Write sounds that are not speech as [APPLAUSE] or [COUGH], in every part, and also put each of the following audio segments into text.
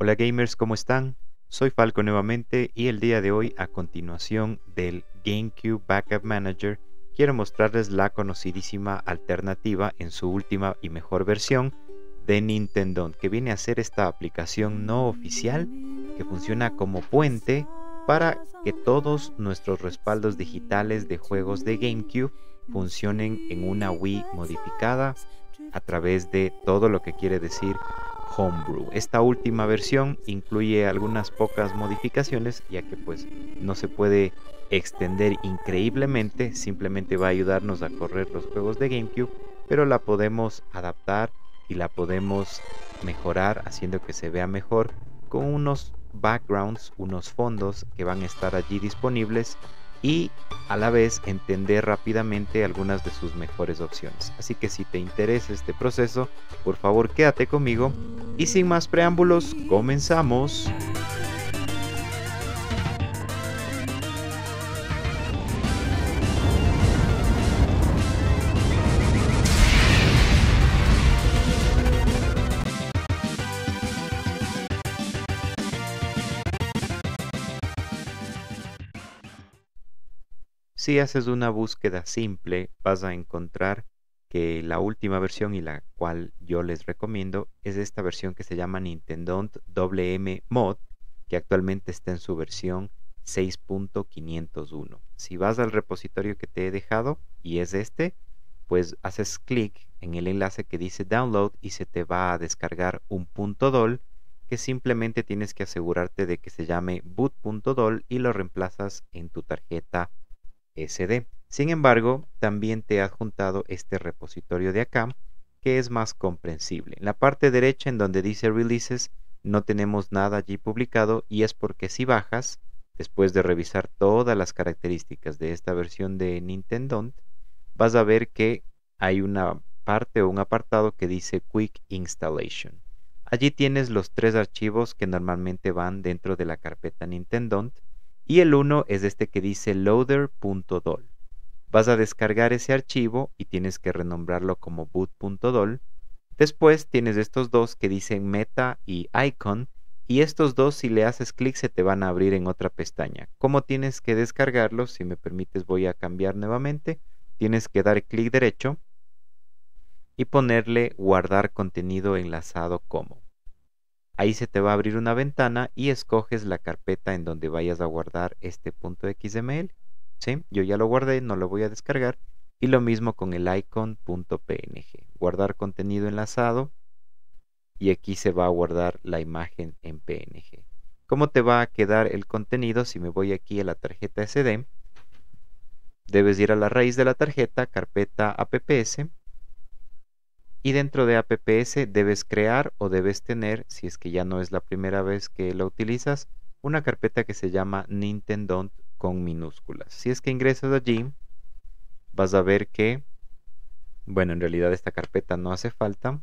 Hola gamers, ¿cómo están? Soy Falco nuevamente y el día de hoy a continuación del GameCube Backup Manager quiero mostrarles la conocidísima alternativa en su última y mejor versión de Nintendo, que viene a ser esta aplicación no oficial que funciona como puente para que todos nuestros respaldos digitales de juegos de GameCube funcionen en una Wii modificada a través de todo lo que quiere decir Homebrew. Esta última versión incluye algunas pocas modificaciones ya que pues no se puede extender increíblemente, simplemente va a ayudarnos a correr los juegos de GameCube, pero la podemos adaptar y la podemos mejorar haciendo que se vea mejor con unos backgrounds, unos fondos que van a estar allí disponibles y a la vez entender rápidamente algunas de sus mejores opciones. Así que si te interesa este proceso, por favor quédate conmigo y sin más preámbulos, comenzamos. Si haces una búsqueda simple, vas a encontrar que la última versión y la cual yo les recomiendo es esta versión que se llama Nintendo WM Mod, que actualmente está en su versión 6.501. Si vas al repositorio que te he dejado, y es este, pues haces clic en el enlace que dice download y se te va a descargar un punto .dol que simplemente tienes que asegurarte de que se llame boot.dol y lo reemplazas en tu tarjeta sin embargo, también te he adjuntado este repositorio de acá que es más comprensible. En la parte derecha en donde dice releases no tenemos nada allí publicado y es porque si bajas, después de revisar todas las características de esta versión de Nintendo, vas a ver que hay una parte o un apartado que dice Quick Installation. Allí tienes los tres archivos que normalmente van dentro de la carpeta Nintendo y el 1 es este que dice loader.dol. Vas a descargar ese archivo y tienes que renombrarlo como boot.dol. Después tienes estos dos que dicen meta y icon y estos dos si le haces clic se te van a abrir en otra pestaña. ¿Cómo tienes que descargarlos? Si me permites voy a cambiar nuevamente. Tienes que dar clic derecho y ponerle guardar contenido enlazado como. Ahí se te va a abrir una ventana y escoges la carpeta en donde vayas a guardar este punto .xml. ¿sí? Yo ya lo guardé, no lo voy a descargar. Y lo mismo con el icon.png. Guardar contenido enlazado. Y aquí se va a guardar la imagen en PNG. ¿Cómo te va a quedar el contenido si me voy aquí a la tarjeta SD? Debes ir a la raíz de la tarjeta, carpeta apps y dentro de AppS debes crear o debes tener, si es que ya no es la primera vez que la utilizas, una carpeta que se llama Nintendo con minúsculas. Si es que ingresas allí, vas a ver que, bueno, en realidad esta carpeta no hace falta.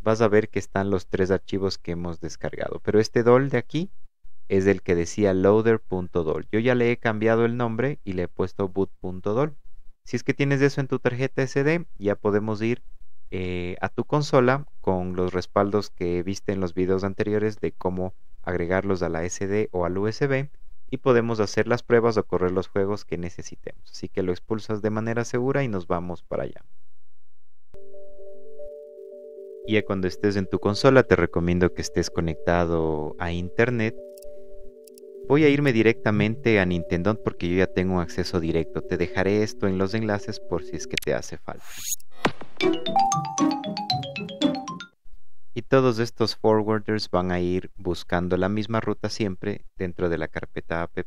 Vas a ver que están los tres archivos que hemos descargado. Pero este DOL de aquí es el que decía loader.dol. Yo ya le he cambiado el nombre y le he puesto boot.dol. Si es que tienes eso en tu tarjeta SD, ya podemos ir eh, a tu consola con los respaldos que viste en los videos anteriores de cómo agregarlos a la SD o al USB y podemos hacer las pruebas o correr los juegos que necesitemos. Así que lo expulsas de manera segura y nos vamos para allá. Ya cuando estés en tu consola te recomiendo que estés conectado a internet. Voy a irme directamente a Nintendo porque yo ya tengo acceso directo. Te dejaré esto en los enlaces por si es que te hace falta. Y todos estos forwarders van a ir buscando la misma ruta siempre dentro de la carpeta apps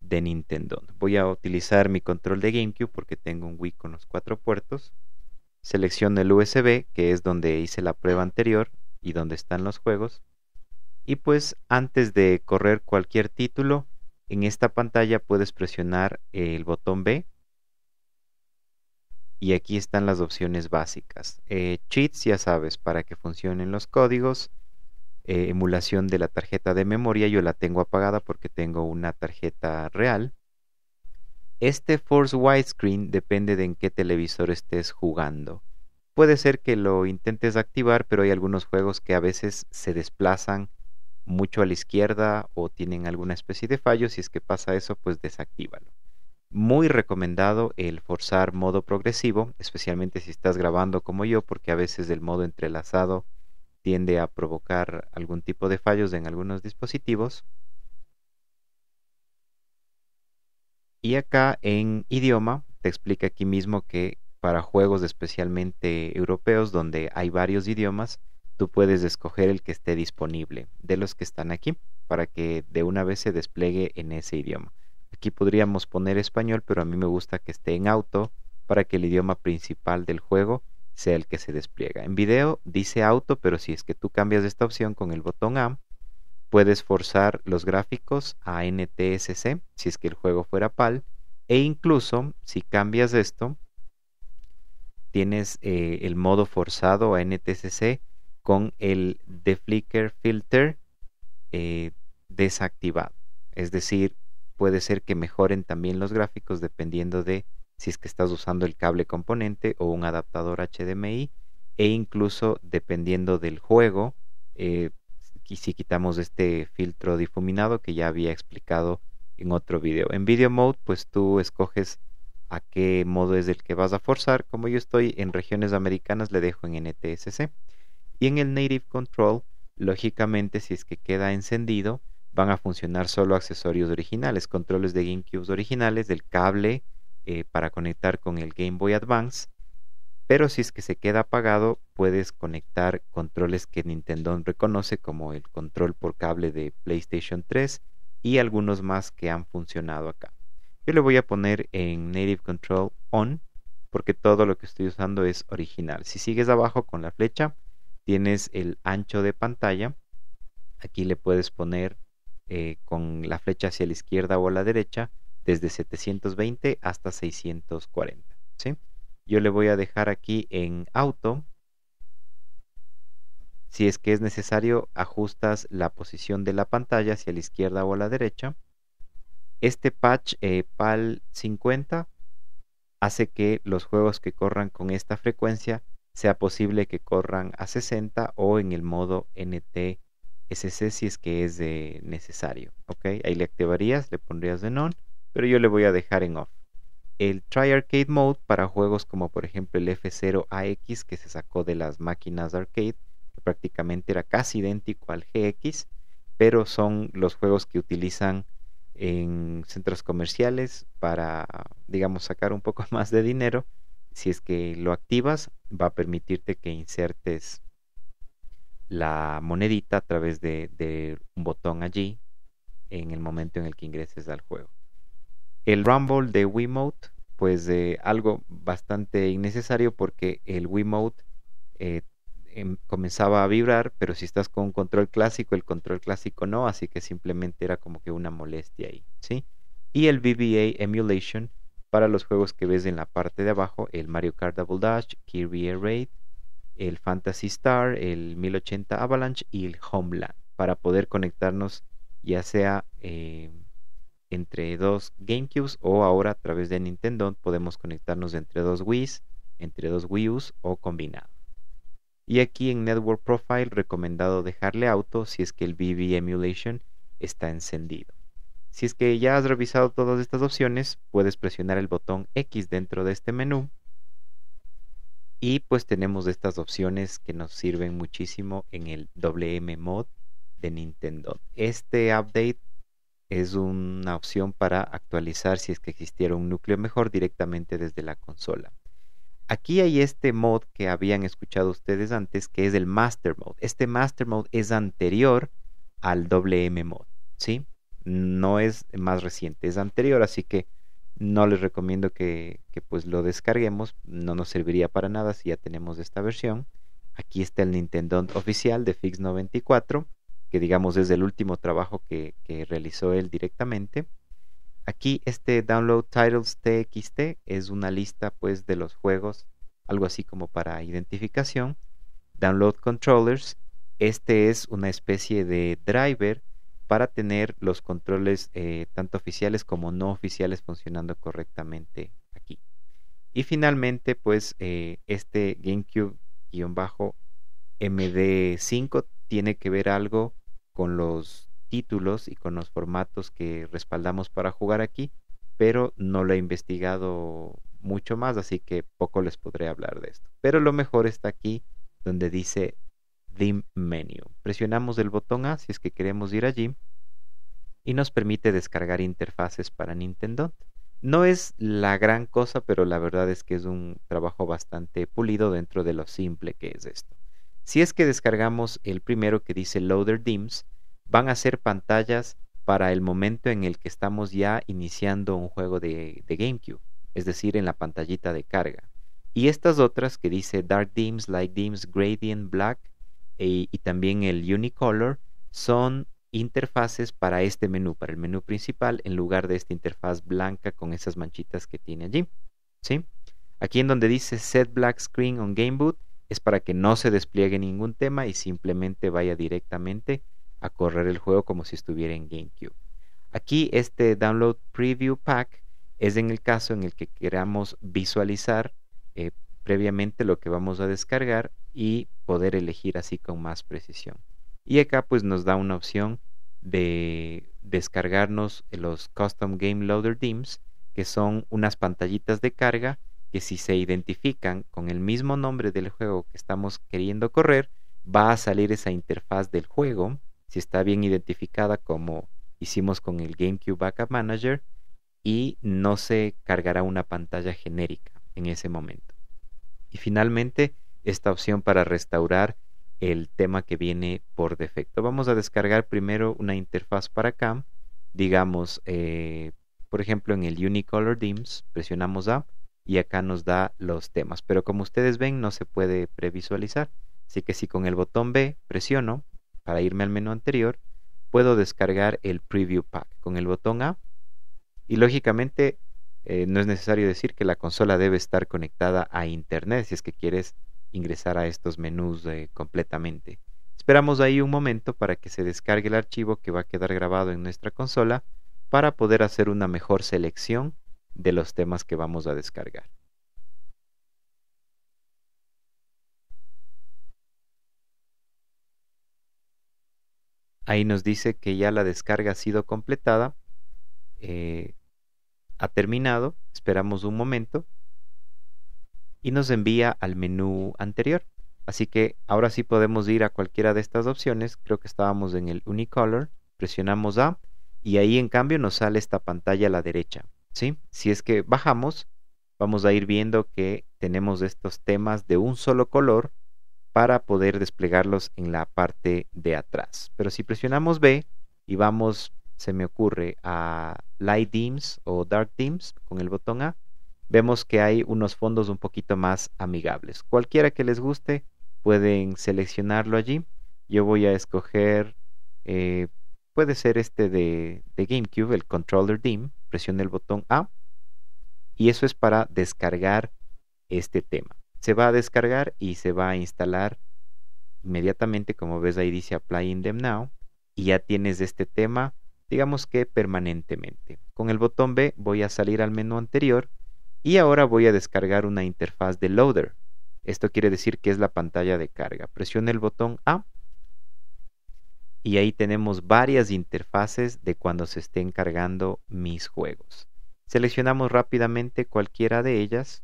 de Nintendo. Voy a utilizar mi control de GameCube porque tengo un Wii con los cuatro puertos. Selecciono el USB, que es donde hice la prueba anterior y donde están los juegos. Y pues antes de correr cualquier título, en esta pantalla puedes presionar el botón B y aquí están las opciones básicas. Eh, cheats, ya sabes, para que funcionen los códigos. Eh, emulación de la tarjeta de memoria, yo la tengo apagada porque tengo una tarjeta real. Este Force Widescreen depende de en qué televisor estés jugando. Puede ser que lo intentes activar, pero hay algunos juegos que a veces se desplazan mucho a la izquierda o tienen alguna especie de fallo. Si es que pasa eso, pues desactívalo. Muy recomendado el forzar modo progresivo, especialmente si estás grabando como yo, porque a veces el modo entrelazado tiende a provocar algún tipo de fallos en algunos dispositivos. Y acá en idioma te explica aquí mismo que para juegos especialmente europeos donde hay varios idiomas, tú puedes escoger el que esté disponible de los que están aquí para que de una vez se despliegue en ese idioma. Aquí podríamos poner español, pero a mí me gusta que esté en auto para que el idioma principal del juego sea el que se despliega. En video dice auto, pero si es que tú cambias esta opción con el botón A, puedes forzar los gráficos a NTSC si es que el juego fuera PAL e incluso si cambias esto tienes eh, el modo forzado a NTSC con el de flicker filter eh, desactivado es decir puede ser que mejoren también los gráficos dependiendo de si es que estás usando el cable componente o un adaptador HDMI e incluso dependiendo del juego y eh, si quitamos este filtro difuminado que ya había explicado en otro video en video mode pues tú escoges a qué modo es el que vas a forzar como yo estoy en regiones americanas le dejo en NTSC y en el native control lógicamente si es que queda encendido van a funcionar solo accesorios originales, controles de GameCube originales, del cable eh, para conectar con el Game Boy Advance. Pero si es que se queda apagado, puedes conectar controles que Nintendo reconoce como el control por cable de PlayStation 3 y algunos más que han funcionado acá. Yo le voy a poner en Native Control On porque todo lo que estoy usando es original. Si sigues abajo con la flecha, tienes el ancho de pantalla. Aquí le puedes poner eh, con la flecha hacia la izquierda o la derecha desde 720 hasta 640. ¿sí? Yo le voy a dejar aquí en auto. Si es que es necesario, ajustas la posición de la pantalla hacia la izquierda o la derecha. Este patch eh, PAL 50 hace que los juegos que corran con esta frecuencia sea posible que corran a 60 o en el modo NT SC si es que es necesario. ¿ok? Ahí le activarías, le pondrías de on, pero yo le voy a dejar en off. El Try Arcade Mode para juegos como por ejemplo el F0AX que se sacó de las máquinas de arcade, que prácticamente era casi idéntico al GX, pero son los juegos que utilizan en centros comerciales para, digamos, sacar un poco [LAUGHS] más de dinero. Si es que lo activas, va a permitirte que insertes la monedita a través de, un botón allí en el momento en el que ingreses al juego. El Rumble de Wiimote, pues de eh, algo bastante innecesario porque el Wiimote eh, em, comenzaba a vibrar, pero si estás con un control clásico, el control clásico no, así que simplemente era como que una molestia ahí, ¿sí? Y el VBA Emulation para los juegos que ves en la parte de abajo, el Mario Kart Double Dash, Kirby Air Raid, el Fantasy Star, el 1080 Avalanche y el Homeland para poder conectarnos ya sea eh, entre dos GameCubes o ahora a través de Nintendo podemos conectarnos entre dos Wii's, entre dos Wii U's o combinado. Y aquí en Network Profile recomendado dejarle auto si es que el BB Emulation está encendido. Si es que ya has revisado todas estas opciones, puedes presionar el botón X dentro de este menú y pues tenemos estas opciones que nos sirven muchísimo en el WM Mod de Nintendo. Este update es una opción para actualizar si es que existiera un núcleo mejor directamente desde la consola. Aquí hay este mod que habían escuchado ustedes antes, que es el Master Mode. Este Master Mode es anterior al WM Mod, ¿sí? No es más reciente, es anterior, así que no les recomiendo que, pues lo descarguemos, no nos serviría para nada si ya tenemos esta versión. Aquí está el Nintendo oficial de Fix 94, que digamos es el último trabajo que, realizó él directamente. Aquí este Download Titles TXT es una lista pues de los juegos, algo así como para identificación. Download Controllers, este es una especie de driver para tener los controles eh, tanto oficiales como no oficiales funcionando correctamente aquí. Y finalmente, pues eh, este GameCube-MD5 tiene que ver algo con los títulos y con los formatos que respaldamos para jugar aquí, pero no lo he investigado mucho más, así que poco les podré hablar de esto. Pero lo mejor está aquí donde dice Dim Menu. Presionamos el botón A si es que queremos ir allí y nos permite descargar interfaces para Nintendo. No es la gran cosa, pero la verdad es que es un trabajo bastante pulido dentro de lo simple que es esto. Si es que descargamos el primero que dice Loader Dims, van a ser pantallas para el momento en el que estamos ya iniciando un juego de, GameCube, es decir, en la pantallita de carga. Y estas otras que dice Dark Dims, Light Dims, Gradient, Black, y también el Unicolor son interfaces para este menú, para el menú principal, en lugar de esta interfaz blanca con esas manchitas que tiene allí. ¿sí? Aquí en donde dice Set Black Screen on Game Boot es para que no se despliegue ningún tema y simplemente vaya directamente a correr el juego como si estuviera en GameCube. Aquí este Download Preview Pack es en el caso en el que queramos visualizar eh, previamente lo que vamos a descargar y poder elegir así con más precisión. Y acá pues nos da una opción de descargarnos los Custom Game Loader DIMMs, que son unas pantallitas de carga que si se identifican con el mismo nombre del juego que estamos queriendo correr, va a salir esa interfaz del juego, si está bien identificada como hicimos con el GameCube Backup Manager, y no se cargará una pantalla genérica en ese momento. Y finalmente, esta opción para restaurar el tema que viene por defecto. Vamos a descargar primero una interfaz para CAM. Digamos, eh, por ejemplo, en el Unicolor Dims, presionamos A y acá nos da los temas. Pero como ustedes ven, no se puede previsualizar. Así que si con el botón B presiono para irme al menú anterior, puedo descargar el Preview Pack con el botón A. Y lógicamente eh, no es necesario decir que la consola debe estar conectada a Internet si es que quieres ingresar a estos menús eh, completamente. Esperamos ahí un momento para que se descargue el archivo que va a quedar grabado en nuestra consola para poder hacer una mejor selección de los temas que vamos a descargar. Ahí nos dice que ya la descarga ha sido completada. Eh, ha terminado, esperamos un momento y nos envía al menú anterior. Así que ahora sí podemos ir a cualquiera de estas opciones. Creo que estábamos en el Unicolor. Presionamos A y ahí en cambio nos sale esta pantalla a la derecha. ¿sí? Si es que bajamos, vamos a ir viendo que tenemos estos temas de un solo color para poder desplegarlos en la parte de atrás. Pero si presionamos B y vamos se me ocurre a Light Dims o Dark Dims con el botón A, vemos que hay unos fondos un poquito más amigables. Cualquiera que les guste, pueden seleccionarlo allí. Yo voy a escoger, eh, puede ser este de, GameCube, el Controller Dim. Presione el botón A y eso es para descargar este tema. Se va a descargar y se va a instalar inmediatamente, como ves ahí dice Apply in Them Now, y ya tienes este tema digamos que permanentemente. Con el botón B voy a salir al menú anterior y ahora voy a descargar una interfaz de loader. Esto quiere decir que es la pantalla de carga. Presione el botón A y ahí tenemos varias interfaces de cuando se estén cargando mis juegos. Seleccionamos rápidamente cualquiera de ellas.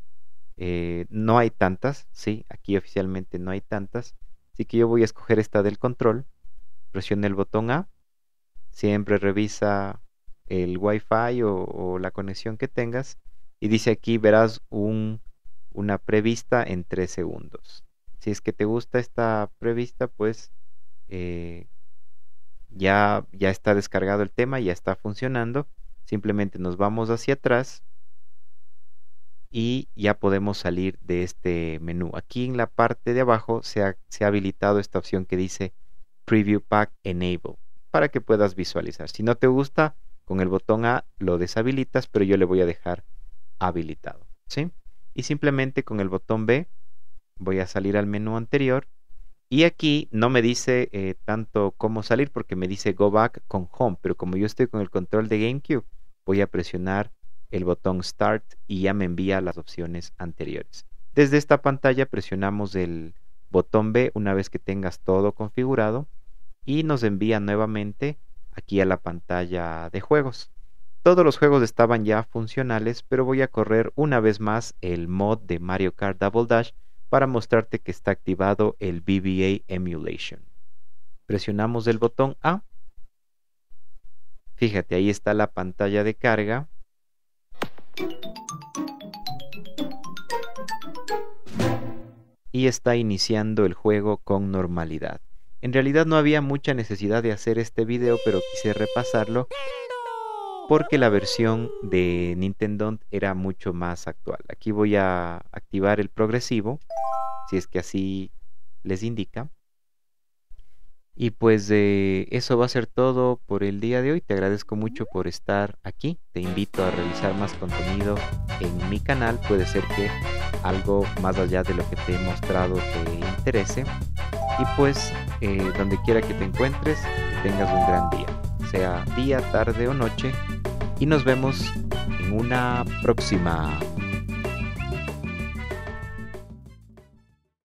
Eh, no hay tantas, sí, aquí oficialmente no hay tantas. Así que yo voy a escoger esta del control. Presione el botón A Siempre revisa el wifi o, o la conexión que tengas y dice aquí verás una prevista en 3 segundos. Si es que te gusta esta prevista, pues eh, ya, ya está descargado el tema, ya está funcionando. Simplemente nos vamos hacia atrás y ya podemos salir de este menú. Aquí en la parte de abajo se se ha habilitado esta opción que dice Preview Pack Enable para que puedas visualizar. Si no te gusta, con el botón A lo deshabilitas, pero yo le voy a dejar habilitado. ¿sí? Y simplemente con el botón B voy a salir al menú anterior. Y aquí no me dice eh, tanto cómo salir porque me dice Go Back con Home, pero como yo estoy con el control de GameCube, voy a presionar el botón Start y ya me envía las opciones anteriores. Desde esta pantalla presionamos el botón B una vez que tengas todo configurado y nos envía nuevamente aquí a la pantalla de juegos. Todos los juegos estaban ya funcionales, pero voy a correr una vez más el mod de Mario Kart Double Dash para mostrarte que está activado el BBA Emulation. Presionamos el botón A. Fíjate, ahí está la pantalla de carga. Y está iniciando el juego con normalidad. En realidad no había mucha necesidad de hacer este video, pero quise repasarlo porque la versión de Nintendo era mucho más actual. Aquí voy a activar el progresivo, si es que así les indica. Y pues eh, eso va a ser todo por el día de hoy. Te agradezco mucho por estar aquí. Te invito a revisar más contenido en mi canal. Puede ser que algo más allá de lo que te he mostrado te interese. Y pues eh, donde quiera que te encuentres, tengas un gran día, sea día, tarde o noche, y nos vemos en una próxima.